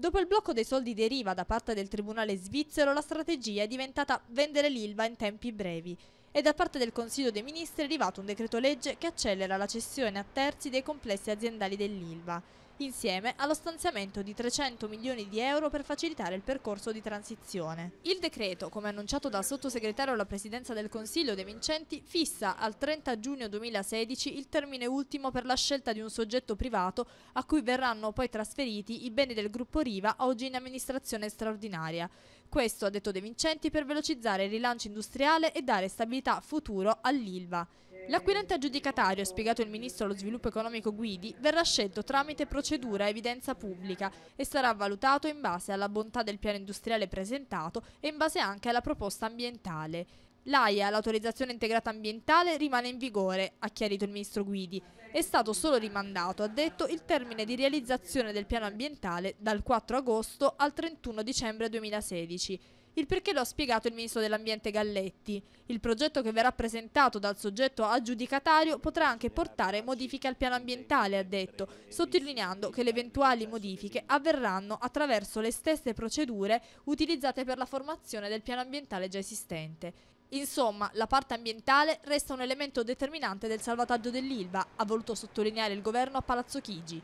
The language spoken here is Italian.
Dopo il blocco dei soldi deriva da parte del Tribunale svizzero, la strategia è diventata vendere l'ILVA in tempi brevi e da parte del Consiglio dei Ministri è arrivato un decreto legge che accelera la cessione a terzi dei complessi aziendali dell'ILVA insieme allo stanziamento di 300 milioni di euro per facilitare il percorso di transizione. Il decreto, come annunciato dal sottosegretario alla Presidenza del Consiglio De Vincenti, fissa al 30 giugno 2016 il termine ultimo per la scelta di un soggetto privato a cui verranno poi trasferiti i beni del gruppo Riva oggi in amministrazione straordinaria. Questo, ha detto De Vincenti, per velocizzare il rilancio industriale e dare stabilità futuro all'Ilva. L'acquirente aggiudicatario, ha spiegato il Ministro dello Sviluppo Economico Guidi, verrà scelto tramite procedura evidenza pubblica e sarà valutato in base alla bontà del piano industriale presentato e in base anche alla proposta ambientale. L'AIA, l'autorizzazione integrata ambientale, rimane in vigore, ha chiarito il Ministro Guidi. È stato solo rimandato, ha detto, il termine di realizzazione del piano ambientale dal 4 agosto al 31 dicembre 2016. Il perché lo ha spiegato il ministro dell'ambiente Galletti. Il progetto che verrà presentato dal soggetto aggiudicatario potrà anche portare modifiche al piano ambientale, ha detto, sottolineando che le eventuali modifiche avverranno attraverso le stesse procedure utilizzate per la formazione del piano ambientale già esistente. Insomma, la parte ambientale resta un elemento determinante del salvataggio dell'Ilva, ha voluto sottolineare il governo a Palazzo Chigi.